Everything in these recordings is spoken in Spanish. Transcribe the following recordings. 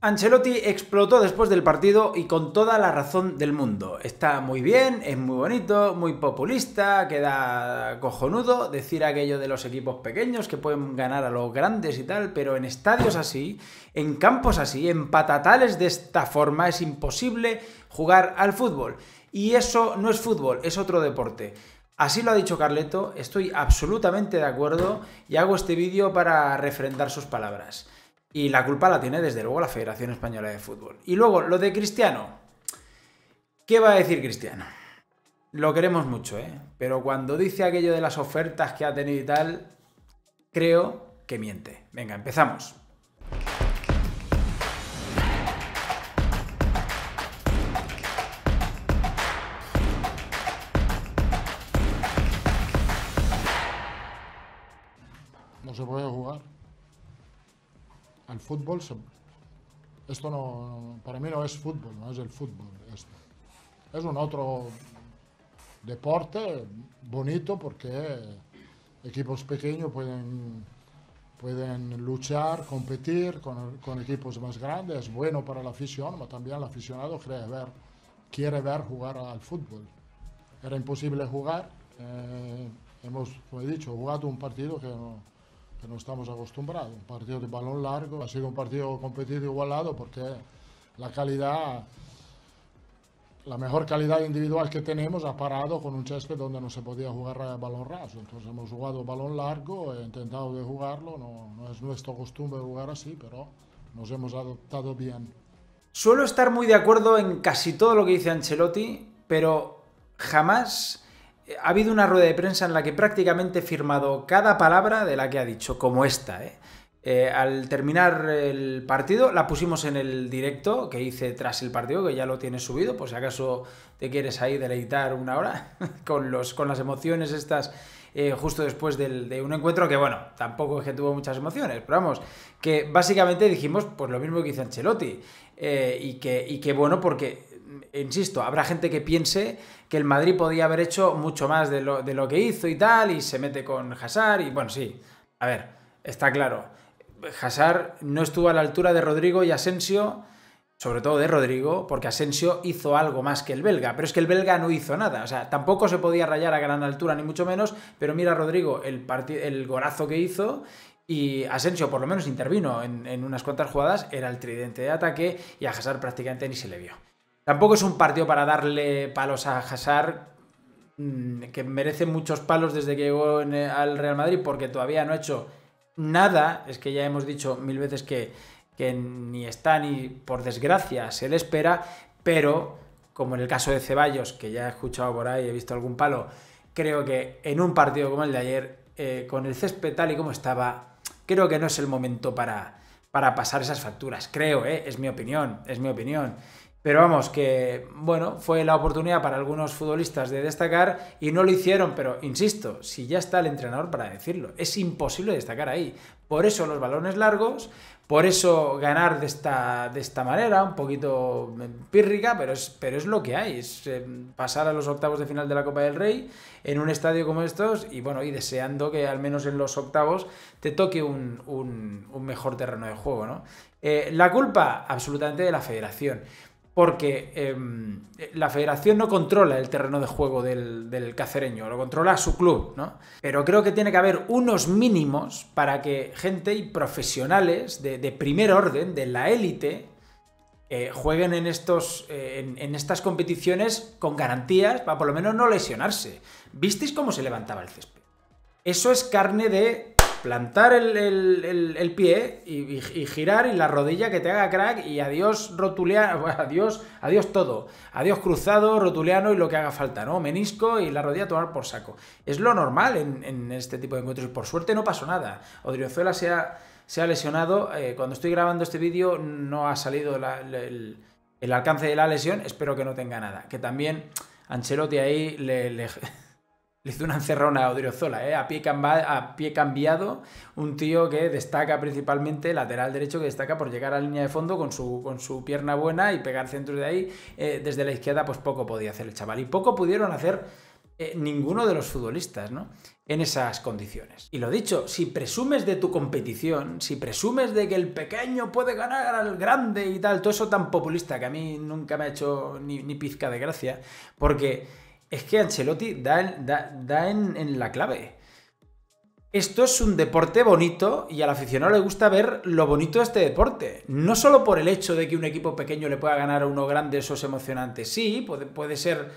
Ancelotti explotó después del partido y con toda la razón del mundo. Está muy bien, es muy bonito, muy populista, queda cojonudo decir aquello de los equipos pequeños que pueden ganar a los grandes y tal, pero en estadios así, en campos así, en patatales de esta forma es imposible jugar al fútbol. Y eso no es fútbol, es otro deporte. Así lo ha dicho Carleto, estoy absolutamente de acuerdo y hago este vídeo para refrendar sus palabras. Y la culpa la tiene desde luego la Federación Española de Fútbol. Y luego, lo de Cristiano. ¿Qué va a decir Cristiano? Lo queremos mucho, ¿eh? Pero cuando dice aquello de las ofertas que ha tenido y tal, creo que miente. Venga, empezamos. No se puede jugar al fútbol, esto no, para mí no es fútbol, no es el fútbol. Es un otro deporte bonito porque equipos pequeños pueden, pueden luchar, competir con, con equipos más grandes. Es bueno para la afición, pero también el aficionado quiere ver, quiere ver jugar al fútbol. Era imposible jugar. Eh, hemos, como he dicho, jugado un partido que no que no estamos acostumbrados. Un partido de balón largo, ha sido un partido competido igualado porque la calidad, la mejor calidad individual que tenemos ha parado con un césped donde no se podía jugar balón raso. Entonces hemos jugado balón largo, he intentado de jugarlo, no, no es nuestra costumbre jugar así, pero nos hemos adoptado bien. Suelo estar muy de acuerdo en casi todo lo que dice Ancelotti, pero jamás eh, ha habido una rueda de prensa en la que prácticamente he firmado cada palabra de la que ha dicho, como esta. ¿eh? Eh, al terminar el partido, la pusimos en el directo que hice tras el partido, que ya lo tienes subido, por si acaso te quieres ahí deleitar una hora con, los, con las emociones estas justo después de un encuentro que, bueno, tampoco es que tuvo muchas emociones, pero vamos, que básicamente dijimos pues lo mismo que hizo Ancelotti y, que, y que, bueno, porque insisto, habrá gente que piense que el Madrid podía haber hecho mucho más de lo, que hizo y tal, y se mete con Hazard, y bueno, sí, a ver, está claro. Hazard no estuvo a la altura de Rodrigo y Asensio, sobre todo de Rodrigo, porque Asensio hizo algo más que el belga, pero es que el belga no hizo nada, o sea, tampoco se podía rayar a gran altura, ni mucho menos, pero mira Rodrigo el, el golazo que hizo y Asensio por lo menos intervino en, unas cuantas jugadas, era el tridente de ataque y a Hazard prácticamente ni se le vio. Tampoco es un partido para darle palos a Hazard, mm, que merece muchos palos desde que llegó al Real Madrid, porque todavía no ha hecho nada. Es que ya hemos dicho mil veces que, ni está ni, por desgracia, se le espera, pero como en el caso de Ceballos, que ya he escuchado por ahí, he visto algún palo, creo que en un partido como el de ayer, eh, con el césped tal y como estaba, creo que no es el momento para, para pasar esas facturas. Creo, eh, es mi opinión, es mi opinión. Pero vamos, que bueno, fue la oportunidad para algunos futbolistas de destacar y no lo hicieron, pero insisto, si ya está el entrenador para decirlo, es imposible destacar ahí. Por eso los balones largos, por eso ganar de esta, de esta manera, un poquito mm, pírrica, pero es, pero es lo que hay, es eh, pasar a los octavos de final de la Copa del Rey en un estadio como estos y bueno, y deseando que al menos en los octavos te toque un, mejor terreno de juego, ¿no? Eh, la culpa absolutamente de la federación porque em, la federación no controla el terreno de juego del, cacereño, lo controla su club, ¿no? Pero creo que tiene que haber unos mínimos para que gente y profesionales de, primer orden, de la élite, eh, jueguen en, estos, eh, en, estas competiciones con garantías para por lo menos no lesionarse. ¿Visteis cómo se levantaba el césped? Eso es carne de plantar el, pie y, girar y la rodilla que te haga crack y adiós rotuliano, adiós, adiós todo, adiós cruzado, rotuliano y lo que haga falta, ¿no? Menisco y la rodilla tomar por saco. Es lo normal en, este tipo de encuentros. Por suerte no pasó nada. Odriozuela se ha, se ha lesionado. Eh, cuando estoy grabando este vídeo no ha salido el, alcance de la lesión. Espero que no tenga nada. Que también Ancelotti ahí le... hizo una encerrona a Odriozola, Zola, ¿eh? a, pie cambiado, un tío que destaca principalmente, lateral derecho, que destaca por llegar a la línea de fondo con su, con su pierna buena y pegar centros de ahí. Eh, desde la izquierda, pues poco podía hacer el chaval. Y poco pudieron hacer eh, ninguno de los futbolistas, ¿no? En esas condiciones. Y lo dicho, si presumes de tu competición, si presumes de que el pequeño puede ganar al grande y tal, todo eso tan populista que a mí nunca me ha hecho ni, ni pizca de gracia, porque es que Ancelotti da, en, en, la clave. Esto es un deporte bonito y al aficionado le gusta ver lo bonito de este deporte. No solo por el hecho de que un equipo pequeño le pueda ganar a uno grande, eso es emocionante. Sí, puede, ser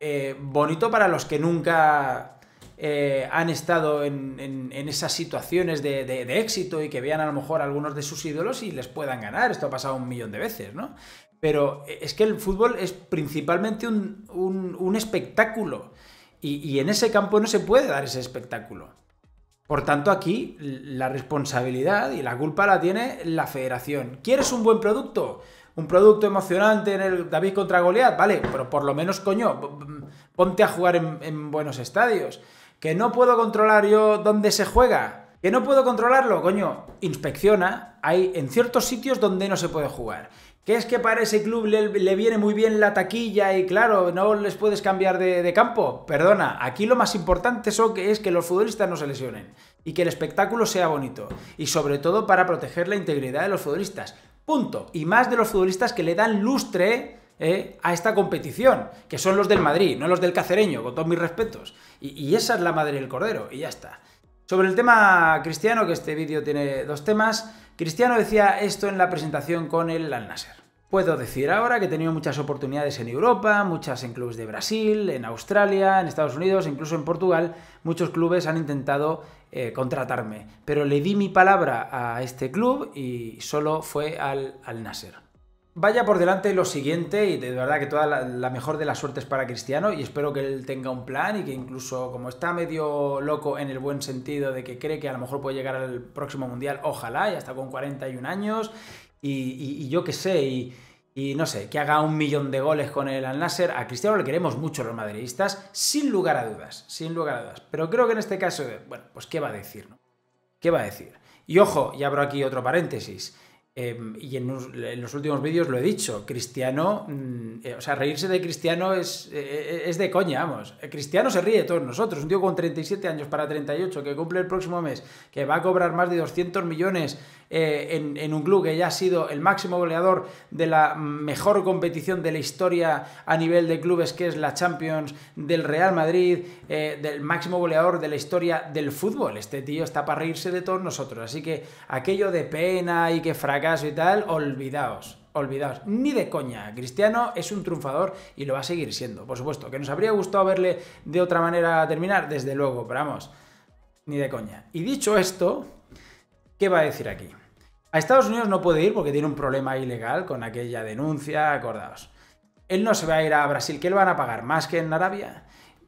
eh, bonito para los que nunca eh, han estado en, esas situaciones de, éxito y que vean a lo mejor algunos de sus ídolos y les puedan ganar. Esto ha pasado un millón de veces, ¿no? Pero es que el fútbol es principalmente un, espectáculo y, en ese campo no se puede dar ese espectáculo. Por tanto, aquí la responsabilidad y la culpa la tiene la federación. ¿Quieres un buen producto? Un producto emocionante en el David contra Goliath? vale, pero por lo menos, coño, ponte a jugar en buenos estadios que no puedo controlar yo dónde se juega, que no puedo controlarlo, coño, inspecciona, hay en ciertos sitios donde no se puede jugar. Que es que para ese club le, viene muy bien la taquilla y claro, no les puedes cambiar de, campo. Perdona, aquí lo más importante es que los futbolistas no se lesionen y que el espectáculo sea bonito. Y sobre todo para proteger la integridad de los futbolistas. Punto. Y más de los futbolistas que le dan lustre eh, a esta competición, que son los del Madrid, no los del Cacereño, con todos mis respetos. Y, esa es la madre del cordero, y ya está. Sobre el tema Cristiano, que este vídeo tiene dos temas, Cristiano decía esto en la presentación con el Al Nasser. Puedo decir ahora que he tenido muchas oportunidades en Europa, muchas en clubes de Brasil, en Australia, en Estados Unidos, incluso en Portugal. Muchos clubes han intentado eh, contratarme, pero le di mi palabra a este club y solo fue al, al Nasser vaya por delante lo siguiente y de verdad que toda la, mejor de las suertes para Cristiano y espero que él tenga un plan y que incluso como está medio loco en el buen sentido de que cree que a lo mejor puede llegar al próximo mundial, ojalá, ya está con 41 años y, y yo qué sé, y, no sé, que haga un millón de goles con el al A Cristiano le queremos mucho los madridistas, sin lugar a dudas, sin lugar a dudas. Pero creo que en este caso, bueno, pues qué va a decir, ¿no? ¿Qué va a decir? Y ojo, y abro aquí otro paréntesis. Em, y en, los últimos vídeos lo he dicho, Cristiano, mm, eh, o sea, reírse de Cristiano es, eh, eh, es de coña, vamos. Cristiano se ríe de todos nosotros, un tío con 37 años para 38, que cumple el próximo mes, que va a cobrar más de 200 millones eh, en, un club que ya ha sido el máximo goleador de la mejor competición de la historia a nivel de clubes, que es la Champions del Real Madrid, eh, del máximo goleador de la historia del fútbol. Este tío está para reírse de todos nosotros. Así que aquello de pena y que fracaso y tal, olvidaos olvidaos, ni de coña. Cristiano es un triunfador y lo va a seguir siendo, por supuesto. Que nos habría gustado verle de otra manera terminar, desde luego, pero vamos, ni de coña. Y dicho esto, ¿qué va a decir aquí? A Estados Unidos no puede ir porque tiene un problema ilegal con aquella denuncia, acordaos. Él no se va a ir a Brasil, que le van a pagar más que en Arabia.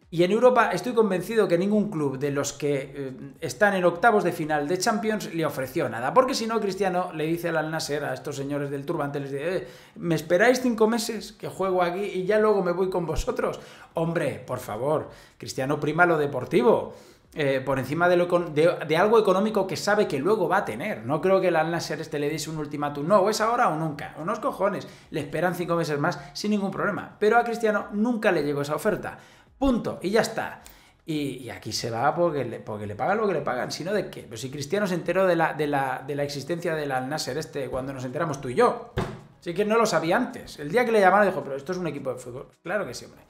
Y en Europa estoy convencido que ningún club de los que eh, están en octavos de final de Champions le ofreció nada. Porque si no, Cristiano le dice al al a estos señores del turbante, les dice, eh, ¿me esperáis cinco meses que juego aquí y ya luego me voy con vosotros? Hombre, por favor, Cristiano prima lo deportivo. Eh, por encima de, lo, de, algo económico que sabe que luego va a tener. No creo que el al este le diese un ultimátum, no, es ahora o nunca, unos cojones, le esperan cinco meses más sin ningún problema. Pero a Cristiano nunca le llegó esa oferta, punto, y ya está. Y, aquí se va porque le, porque le pagan lo que le pagan, sino de qué. Pero si Cristiano se enteró de la, de la, de la existencia del al este cuando nos enteramos tú y yo, Así que no lo sabía antes. El día que le llamaron dijo, pero esto es un equipo de fútbol. Claro que sí, hombre.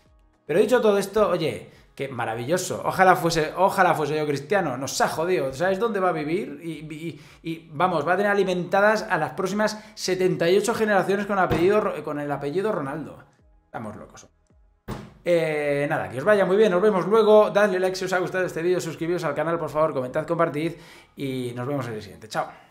Pero dicho todo esto, oye, qué maravilloso. Ojalá fuese, ojalá fuese yo cristiano. Nos ha jodido. ¿Sabes dónde va a vivir? Y, vamos, va a tener alimentadas a las próximas 78 generaciones con, apellido, con el apellido Ronaldo. Estamos locos. Eh, nada, que os vaya muy bien, nos vemos luego. Dadle like si os ha gustado este vídeo, suscribiros al canal, por favor, comentad, compartid y nos vemos en el siguiente. Chao.